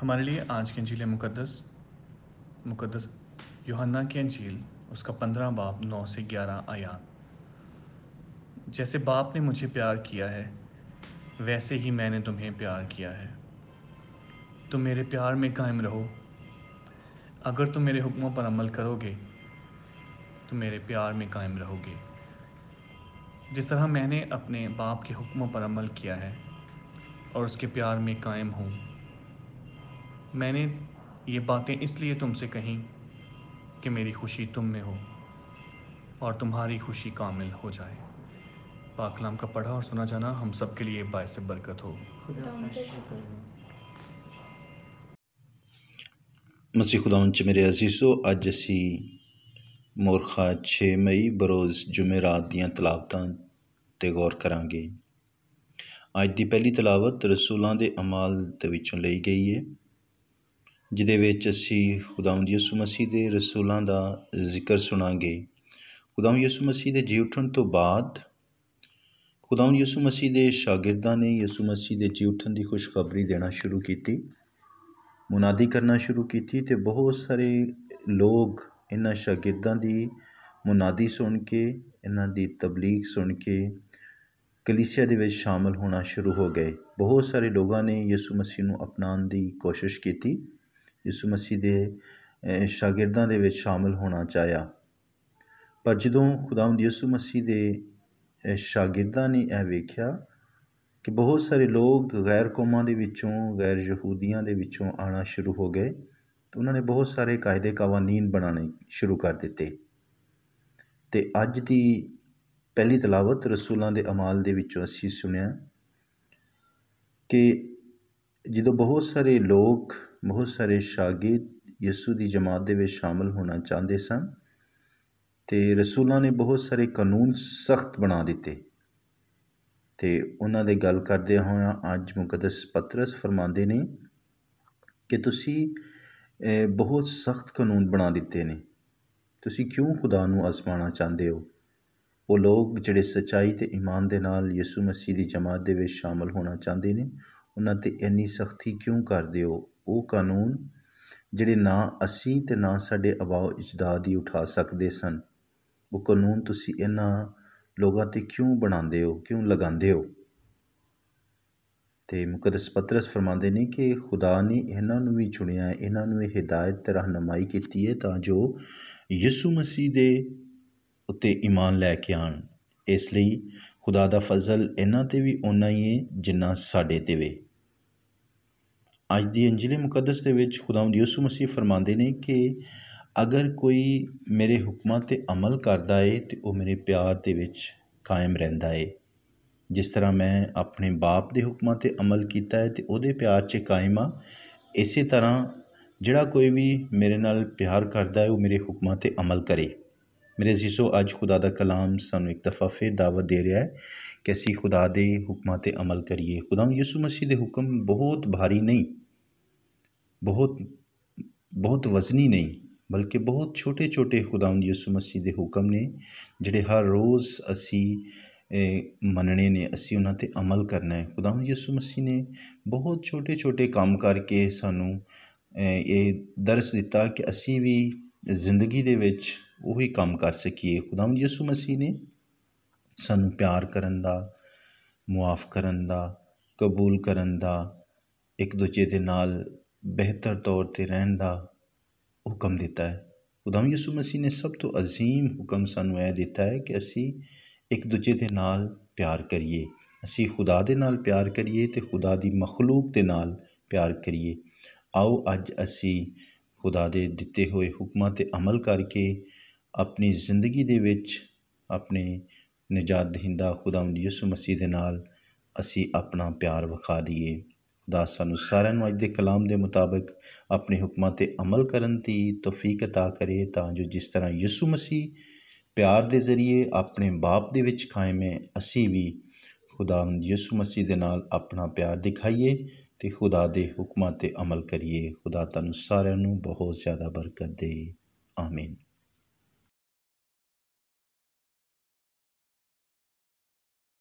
हमारे लिए आज की अंजील मुकदस मुकदस योहन्ना की अंजील उसका पंद्रह बाप नौ से ग्यारह आयात जैसे बाप ने मुझे प्यार किया है वैसे ही मैंने तुम्हें प्यार किया है तुम मेरे प्यार में कायम रहो अगर तुम मेरे हुक्मों पर अमल करोगे तो मेरे प्यार में कायम रहोगे जिस तरह मैंने अपने बाप के हुक्मों पर अमल किया है और उसके प्यार में कायम हूँ मैंने ये बातें इसलिए तुमसे कहीं कि मेरी खुशी तुम में हो और तुम्हारी खुशी कामिल हो जाए पाकलाम का पढ़ा और सुना जाना हम सब के लिए बायस बरकत हो मसीह खुदा उनच मेरे अजीज़ो अज असी मोरखा छे मई बरोज़ जुमेरात दियाँ तलावतों ते गौर ਕਰਾਂਗੇ ਅੱਜ ਦੀ पहली तलावत ਰਸੂਲਾਂ के अमाल ਦੇ ਵਿੱਚੋਂ ਲਈ ਜਿਦੇ ਵਿੱਚ ਅਸੀਂ ਖੁਦਾਵੰਦ ਯਿਸੂ ਮਸੀਹ ਦੇ ਰਸੂਲਾਂ ਦਾ ਜ਼ਿਕਰ ਸੁਣਾਂਗੇ ਖੁਦਾਵੰਦ ਯਿਸੂ ਮਸੀਹ ਦੇ ਜੀ ਉੱਠਣ ਤੋਂ ਬਾਅਦ ਖੁਦਾਵੰਦ ਯਿਸੂ ਮਸੀਹ ਦੇ ਸ਼ਾਗਿਰਦਾਂ ਨੇ ਯਿਸੂ ਮਸੀਹ ਦੇ ਜੀ ਉੱਠਣ ਦੀ ਖੁਸ਼ਖਬਰੀ ਦੇਣਾ ਸ਼ੁਰੂ ਕੀਤੀ ਮੁਨਾਦੀ ਕਰਨਾ ਸ਼ੁਰੂ ਕੀਤੀ ਤੇ ਬਹੁਤ ਸਾਰੇ ਲੋਕ ਇਹਨਾਂ ਸ਼ਾਗਿਰਦਾਂ ਦੀ ਮੁਨਾਦੀ ਸੁਣ ਕੇ ਇਹਨਾਂ ਦੀ ਤਬਲੀਗ ਸੁਣ ਕੇ ਕਲੀਸਿਆ ਦੇ ਵਿੱਚ ਸ਼ਾਮਲ ਹੋਣਾ ਸ਼ੁਰੂ ਹੋ ਗਏ ਬਹੁਤ ਸਾਰੇ ਲੋਕਾਂ ਨੇ ਯਿਸੂ ਮਸੀਹ ਨੂੰ ਅਪਣਾਉਣ ਦੀ ਕੋਸ਼ਿਸ਼ ਕੀਤੀ ਯਿਸੂ ਮਸੀਹ ਦੇ ਸ਼ਾਗਿਰਦਾਂ ਦੇ ਵਿੱਚ ਸ਼ਾਮਲ ਹੋਣਾ ਚਾਹਿਆ ਪਰ ਜਦੋਂ ਖੁਦਾਵੰਦ ਯਿਸੂ ਮਸੀਹ ਦੇ ਸ਼ਾਗਿਰਦਾਂ ਨੇ ਇਹ ਵੇਖਿਆ ਕਿ ਬਹੁਤ ਸਾਰੇ ਲੋਕ ਗੈਰ ਕੌਮਾਂ ਦੇ ਵਿੱਚੋਂ ਗੈਰ ਯਹੂਦੀਆਂ ਦੇ ਵਿੱਚੋਂ ਆਣਾ ਸ਼ੁਰੂ ਹੋ ਗਏ ਤਾਂ ਉਹਨਾਂ ਨੇ ਬਹੁਤ ਸਾਰੇ ਕਾਇਦੇ ਕਾਨੂੰਨ ਬਣਾਉਣੇ ਸ਼ੁਰੂ ਕਰ ਦਿੱਤੇ ਤੇ ਅੱਜ ਦੀ ਪਹਿਲੀ ਤਲਾਵਤ ਰਸੂਲਾਂ ਦੇ ਅਮਾਲ ਦੇ ਵਿੱਚੋਂ ਅਸੀਂ ਸੁਣਿਆ ਕਿ ਜਦੋਂ ਬਹੁਤ ਸਾਰੇ ਲੋਕ ਬਹੁਤ ਸਾਰੇ ਸ਼ਾਗਿਰਦ ਯਿਸੂ ਦੀ ਜਮਾਤ ਦੇ ਵਿੱਚ ਸ਼ਾਮਲ ਹੋਣਾ ਚਾਹੁੰਦੇ ਸਨ ਤੇ ਰਸੂਲਾਂ ਨੇ ਬਹੁਤ ਸਾਰੇ ਕਾਨੂੰਨ ਸਖਤ ਬਣਾ ਦਿੱਤੇ ਤੇ ਉਹਨਾਂ ਦੇ ਗੱਲ ਕਰਦੇ ਹੋਇਆ ਅੱਜ ਮੁਕੱਦਸ ਪਤਰਸ ਫਰਮਾਉਂਦੇ ਨੇ ਕਿ ਤੁਸੀਂ ਬਹੁਤ ਸਖਤ ਕਾਨੂੰਨ ਬਣਾ ਦਿੱਤੇ ਨੇ ਤੁਸੀਂ ਕਿਉਂ ਖੁਦਾ ਨੂੰ ਅਸਮਾਨਾ ਚਾਹੁੰਦੇ ਹੋ ਉਹ ਲੋਕ ਜਿਹੜੇ ਸਚਾਈ ਤੇ ਈਮਾਨ ਦੇ ਨਾਲ ਯਿਸੂ ਮਸੀਹ ਦੀ ਜਮਾਤ ਦੇ ਵਿੱਚ ਸ਼ਾਮਲ ਹੋਣਾ ਚਾਹੁੰਦੇ ਨੇ ਉਹਨਾਂ 'ਤੇ ਇੰਨੀ ਸਖਤੀ ਕਿਉਂ ਕਰਦੇ ਹੋ ਉਹ ਕਾਨੂੰਨ ਜਿਹੜੇ ਨਾ ਅਸੀਂ ਤੇ ਨਾ ਸਾਡੇ ਅਬਾਓ ਇਜਦਾਦ ਹੀ ਉਠਾ ਸਕਦੇ ਸਨ ਉਹ ਕਾਨੂੰਨ ਤੁਸੀਂ ਇਹਨਾਂ ਲੋਕਾਂ 'ਤੇ ਕਿਉਂ ਬਣਾਉਂਦੇ ਹੋ ਕਿਉਂ ਲਗਾਉਂਦੇ ਹੋ ਤੇ ਮੁਕੱਦਸ ਪਤਰਸ ਫਰਮਾਉਂਦੇ ਨੇ ਕਿ ਖੁਦਾ ਨੇ ਇਹਨਾਂ ਨੂੰ ਵੀ ਚੁਣਿਆ ਇਹਨਾਂ ਨੂੰ ਇਹ ਹਿਦਾਇਤ ਤੇ ਰਹਿਨਮਾਈ ਕੀਤੀ ਹੈ ਤਾਂ ਜੋ ਯਿਸੂ ਮਸੀਹ ਦੇ ਉੱਤੇ ਈਮਾਨ ਲੈ ਕੇ ਆਣ ਇਸ ਲਈ ਖੁਦਾ ਦਾ ਫਜ਼ਲ ਇਹਨਾਂ ਤੇ ਵੀ ਓਨਾ ਹੀ ਹੈ ਜਿੰਨਾ ਸਾਡੇ ਤੇ ਵੀ ਅੱਜ ਦੀ ਅੰਜਲੀ ਮੁਕੱਦਸ ਦੇ ਵਿੱਚ ਖੁਦਾਵੰਦ ਯਿਸੂ ਮਸੀਹ ਫਰਮਾਉਂਦੇ ਨੇ ਕਿ ਅਗਰ ਕੋਈ ਮੇਰੇ ਹੁਕਮਾਂ ਤੇ ਅਮਲ ਕਰਦਾ ਏ ਤੇ ਉਹ ਮੇਰੇ ਪਿਆਰ ਦੇ ਵਿੱਚ ਕਾਇਮ ਰਹਿੰਦਾ ਏ ਜਿਸ ਤਰ੍ਹਾਂ ਮੈਂ ਆਪਣੇ ਬਾਪ ਦੇ ਹੁਕਮਾਂ ਤੇ ਅਮਲ ਕੀਤਾ ਹੈ ਤੇ ਉਹਦੇ ਪਿਆਰ 'ਚ ਕਾਇਮ ਆ ਇਸੇ ਤਰ੍ਹਾਂ ਜਿਹੜਾ ਕੋਈ ਵੀ ਮੇਰੇ ਨਾਲ ਪਿਆਰ ਕਰਦਾ ਹੈ ਉਹ ਮੇਰੇ ਹੁਕਮਾਂ ਤੇ ਅਮਲ ਕਰੇ ਮੇਰੇ ਜੀਸੋ ਅੱਜ ਖੁਦਾ ਦਾ ਕਲਾਮ ਸਾਨੂੰ ਇੱਕ ਦਫਾ ਫਿਰ ਦਾਵਤ ਦੇ ਰਿਹਾ ਹੈ ਕਿ ਅਸੀਂ ਖੁਦਾ ਦੇ ਹੁਕਮਾਂ ਤੇ ਅਮਲ ਕਰੀਏ ਖੁਦਾ ਯਿਸੂ ਮਸੀਹ ਦੇ ਹੁਕਮ ਬਹੁਤ ਭਾਰੀ ਨਹੀਂ ਬਹੁਤ ਬਹੁਤ ਵਜ਼ਨੀ ਨਹੀਂ ਬਲਕਿ ਬਹੁਤ ਛੋਟੇ ਛੋਟੇ ਖੁਦਾਵੰਦ ਯਿਸੂ ਮਸੀਹ ਦੇ ਹੁਕਮ ਨੇ ਜਿਹੜੇ ਹਰ ਰੋਜ਼ ਅਸੀਂ ਮੰਨਣੇ ਨੇ ਅਸੀਂ ਉਹਨਾਂ ਤੇ ਅਮਲ ਕਰਨਾ ਹੈ ਖੁਦਾਵੰਦ ਯਿਸੂ ਮਸੀਹ ਨੇ ਬਹੁਤ ਛੋਟੇ ਛੋਟੇ ਕੰਮ ਕਰਕੇ ਸਾਨੂੰ ਇਹ ਦਰਸ ਦਿੱਤਾ ਕਿ ਅਸੀਂ ਵੀ ਜ਼ਿੰਦਗੀ ਦੇ ਵਿੱਚ ਉਹੀ ਕੰਮ ਕਰ ਸਕੀਏ ਖੁਦਾਵੰਦ ਯਿਸੂ ਮਸੀਹ ਨੇ ਸਾਨੂੰ ਪਿਆਰ ਕਰਨ ਦਾ ਮੁਆਫ ਕਰਨ ਦਾ ਕਬੂਲ ਕਰਨ ਦਾ ਇੱਕ ਦੂਜੇ ਦੇ ਨਾਲ ਬਿਹਤਰ ਤੌਰ ਤੇ ਰਹਿਣ ਦਾ ਹੁਕਮ ਦਿੱਤਾ ਹੈ ਖੁਦਾਵੰਦ ਯਿਸੂ ਮਸੀਹ ਨੇ ਸਭ ਤੋਂ عظیم ਹੁਕਮ ਸਾਨੂੰ ਇਹ ਦਿੱਤਾ ਹੈ ਕਿ ਅਸੀਂ ਇੱਕ ਦੂਜੇ ਦੇ ਨਾਲ ਪਿਆਰ ਕਰੀਏ ਅਸੀਂ ਖੁਦਾ ਦੇ ਨਾਲ ਪਿਆਰ ਕਰੀਏ ਤੇ ਖੁਦਾ ਦੀ ਮਖਲੂਕ ਦੇ ਨਾਲ ਪਿਆਰ ਕਰੀਏ ਆਓ ਅੱਜ ਅਸੀਂ ਖੁਦਾ ਦੇ ਦਿੱਤੇ ਹੋਏ ਹੁਕਮਾਂ ਤੇ ਅਮਲ ਕਰਕੇ ਆਪਣੀ ਜ਼ਿੰਦਗੀ ਦੇ ਵਿੱਚ ਆਪਣੇ ਨਜਾਤ ਦਹਿੰਦਾ ਖੁਦਾਵੰਦ ਯਿਸੂ ਮਸੀਹ ਦੇ ਨਾਲ ਅਸੀਂ ਆਪਣਾ ਪਿਆਰ ਵਿਖਾ ਦਈਏ ਖੁਦਾ ਸਾਨੂੰ ਸਾਰਿਆਂ ਨੂੰ ਅੱਜ ਦੇ ਕਲਾਮ ਦੇ ਮੁਤਾਬਕ ਆਪਣੇ ਹੁਕਮਾਂ ਤੇ ਅਮਲ ਕਰਨ ਦੀ ਤੋਫੀਕ عطا ਕਰੇ ਤਾਂ ਜੋ ਜਿਸ ਤਰ੍ਹਾਂ ਯਿਸੂ ਮਸੀਹ ਪਿਆਰ ਦੇ ਜ਼ਰੀਏ ਆਪਣੇ ਬਾਪ ਦੇ ਵਿੱਚ ਕਾਇਮ ਹੈ ਅਸੀਂ ਵੀ ਖੁਦਾਵੰਦ ਯਿਸੂ ਮਸੀਹ ਦੇ ਨਾਲ ਆਪਣਾ ਪਿਆਰ ਦਿਖਾਈਏ ਤੇ ਖੁਦਾ ਦੇ ਹੁਕਮਾਂ 'ਤੇ ਅਮਲ ਕਰੀਏ ਖੁਦਾ ਤੁਹਾਨੂੰ ਸਾਰਿਆਂ ਨੂੰ ਬਹੁਤ ਜ਼ਿਆਦਾ ਬਰਕਤ ਦੇ ਆਮੀਨ